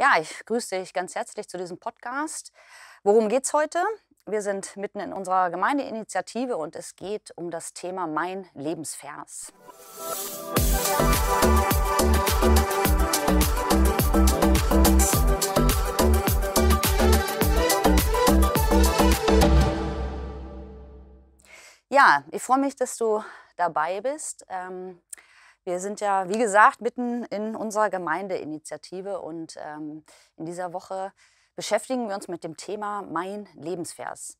Ja, ich grüße dich ganz herzlich zu diesem Podcast. Worum geht es heute? Wir sind mitten in unserer Gemeindeinitiative und es geht um das Thema Mein Lebensvers. Ja, ich freue mich, dass du dabei bist. Ähm, wir sind ja, wie gesagt, mitten in unserer Gemeindeinitiative und ähm, in dieser Woche beschäftigen wir uns mit dem Thema Mein Lebensvers.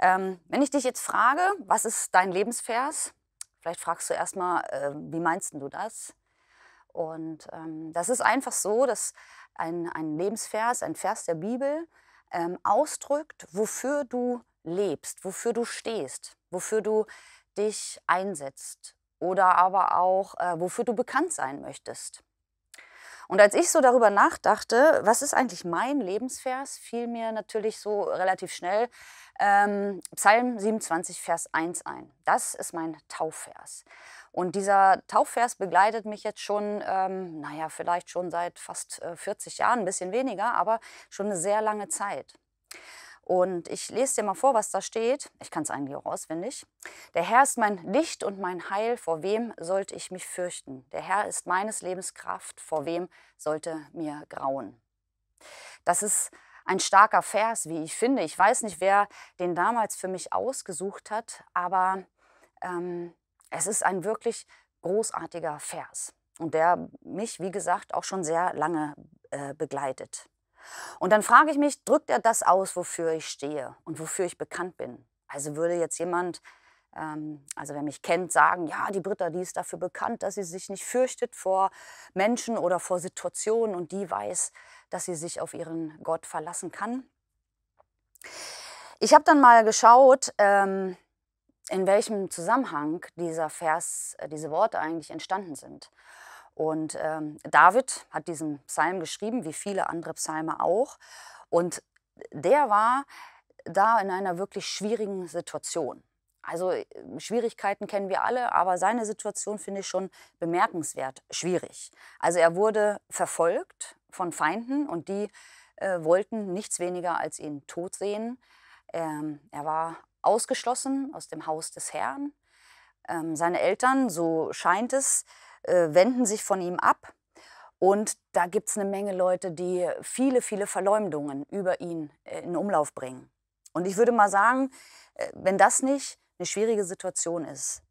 Ähm, wenn ich dich jetzt frage, was ist dein Lebensvers? Vielleicht fragst du erstmal, äh, wie meinst du das? Und ähm, das ist einfach so, dass ein, ein Lebensvers, ein Vers der Bibel ähm, ausdrückt, wofür du lebst, wofür du stehst, wofür du dich einsetzt oder aber auch, äh, wofür du bekannt sein möchtest. Und als ich so darüber nachdachte, was ist eigentlich mein Lebensvers, fiel mir natürlich so relativ schnell ähm, Psalm 27, Vers 1 ein. Das ist mein Taufvers. Und dieser Taufvers begleitet mich jetzt schon, ähm, naja, vielleicht schon seit fast 40 äh, Jahren, ein bisschen weniger, aber schon eine sehr lange Zeit. Und ich lese dir mal vor, was da steht. Ich kann es eigentlich auch auswendig. Der Herr ist mein Licht und mein Heil. Vor wem sollte ich mich fürchten? Der Herr ist meines Lebens Kraft. Vor wem sollte mir grauen? Das ist ein starker Vers, wie ich finde. Ich weiß nicht, wer den damals für mich ausgesucht hat, aber ähm, es ist ein wirklich großartiger Vers und der mich, wie gesagt, auch schon sehr lange äh, begleitet. Und dann frage ich mich, drückt er das aus, wofür ich stehe und wofür ich bekannt bin? Also würde jetzt jemand, ähm, also wer mich kennt, sagen, ja, die Britta, die ist dafür bekannt, dass sie sich nicht fürchtet vor Menschen oder vor Situationen und die weiß, dass sie sich auf ihren Gott verlassen kann. Ich habe dann mal geschaut, ähm, in welchem Zusammenhang dieser Vers, äh, diese Worte eigentlich entstanden sind. Und ähm, David hat diesen Psalm geschrieben, wie viele andere Psalme auch. Und der war da in einer wirklich schwierigen Situation. Also äh, Schwierigkeiten kennen wir alle, aber seine Situation finde ich schon bemerkenswert schwierig. Also er wurde verfolgt von Feinden und die äh, wollten nichts weniger als ihn tot sehen. Ähm, er war ausgeschlossen aus dem Haus des Herrn. Ähm, seine Eltern, so scheint es, äh, wenden sich von ihm ab. Und da gibt es eine Menge Leute, die viele, viele Verleumdungen über ihn äh, in Umlauf bringen. Und ich würde mal sagen, äh, wenn das nicht eine schwierige Situation ist.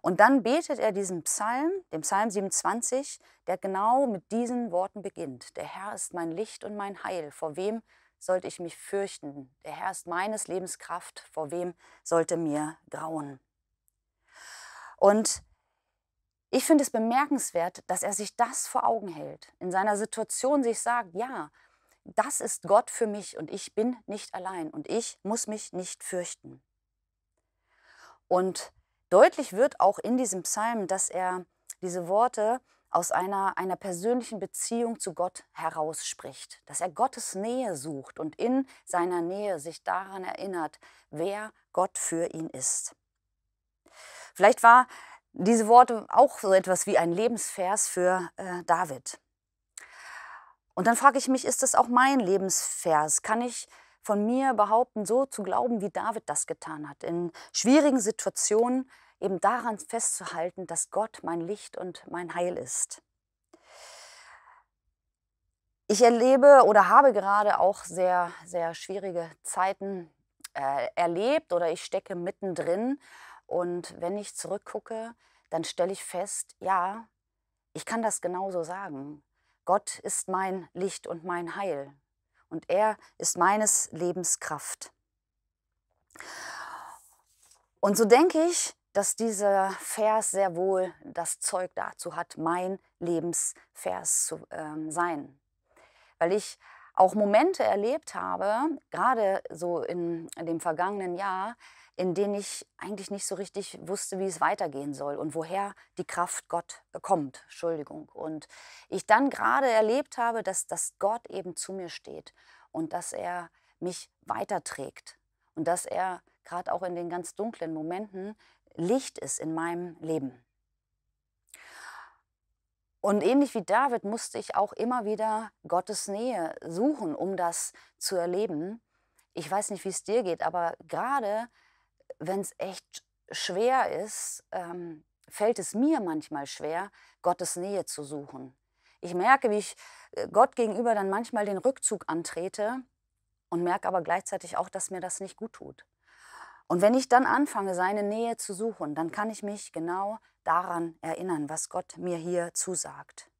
Und dann betet er diesen Psalm, dem Psalm 27, der genau mit diesen Worten beginnt. Der Herr ist mein Licht und mein Heil. Vor wem sollte ich mich fürchten? Der Herr ist meines Lebens Kraft. Vor wem sollte mir grauen? Und ich finde es bemerkenswert, dass er sich das vor Augen hält, in seiner Situation sich sagt, ja, das ist Gott für mich und ich bin nicht allein und ich muss mich nicht fürchten. Und deutlich wird auch in diesem Psalm, dass er diese Worte aus einer, einer persönlichen Beziehung zu Gott herausspricht, dass er Gottes Nähe sucht und in seiner Nähe sich daran erinnert, wer Gott für ihn ist. Vielleicht war diese Worte auch so etwas wie ein Lebensvers für äh, David. Und dann frage ich mich, ist das auch mein Lebensvers? Kann ich von mir behaupten, so zu glauben, wie David das getan hat, in schwierigen Situationen eben daran festzuhalten, dass Gott mein Licht und mein Heil ist. Ich erlebe oder habe gerade auch sehr, sehr schwierige Zeiten äh, erlebt oder ich stecke mittendrin. Und wenn ich zurückgucke, dann stelle ich fest, ja, ich kann das genauso sagen. Gott ist mein Licht und mein Heil. Und er ist meines Lebens Kraft. Und so denke ich, dass dieser Vers sehr wohl das Zeug dazu hat, mein Lebensvers zu äh, sein. Weil ich auch Momente erlebt habe, gerade so in, in dem vergangenen Jahr, in denen ich eigentlich nicht so richtig wusste, wie es weitergehen soll und woher die Kraft Gott kommt, Entschuldigung. Und ich dann gerade erlebt habe, dass, dass Gott eben zu mir steht und dass er mich weiterträgt und dass er gerade auch in den ganz dunklen Momenten Licht ist in meinem Leben. Und ähnlich wie David musste ich auch immer wieder Gottes Nähe suchen, um das zu erleben. Ich weiß nicht, wie es dir geht, aber gerade wenn es echt schwer ist, ähm, fällt es mir manchmal schwer, Gottes Nähe zu suchen. Ich merke, wie ich äh, Gott gegenüber dann manchmal den Rückzug antrete und merke aber gleichzeitig auch, dass mir das nicht gut tut. Und wenn ich dann anfange, seine Nähe zu suchen, dann kann ich mich genau daran erinnern, was Gott mir hier zusagt.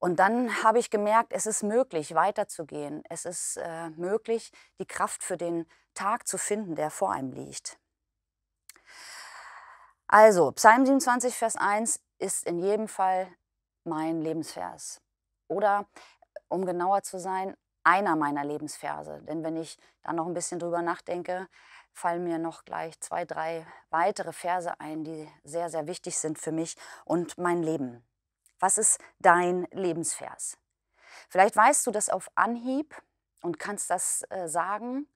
Und dann habe ich gemerkt, es ist möglich, weiterzugehen. Es ist äh, möglich, die Kraft für den Tag zu finden, der vor einem liegt. Also, Psalm 27, Vers 1 ist in jedem Fall mein Lebensvers. Oder, um genauer zu sein, einer meiner Lebensverse. Denn wenn ich da noch ein bisschen drüber nachdenke, fallen mir noch gleich zwei, drei weitere Verse ein, die sehr, sehr wichtig sind für mich und mein Leben. Was ist dein Lebensvers? Vielleicht weißt du das auf Anhieb und kannst das äh, sagen.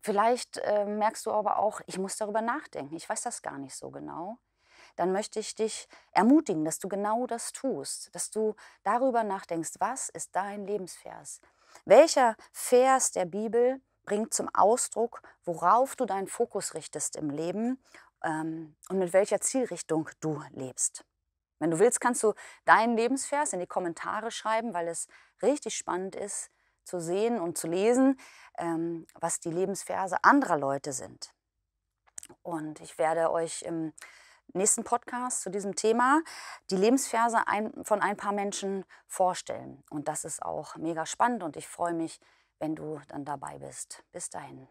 Vielleicht äh, merkst du aber auch, ich muss darüber nachdenken, ich weiß das gar nicht so genau. Dann möchte ich dich ermutigen, dass du genau das tust, dass du darüber nachdenkst, was ist dein Lebensvers? Welcher Vers der Bibel bringt zum Ausdruck, worauf du deinen Fokus richtest im Leben ähm, und mit welcher Zielrichtung du lebst? Wenn du willst, kannst du deinen Lebensvers in die Kommentare schreiben, weil es richtig spannend ist zu sehen und zu lesen, ähm, was die Lebensverse anderer Leute sind. Und ich werde euch im nächsten Podcast zu diesem Thema die Lebensverse ein, von ein paar Menschen vorstellen. Und das ist auch mega spannend und ich freue mich, wenn du dann dabei bist. Bis dahin.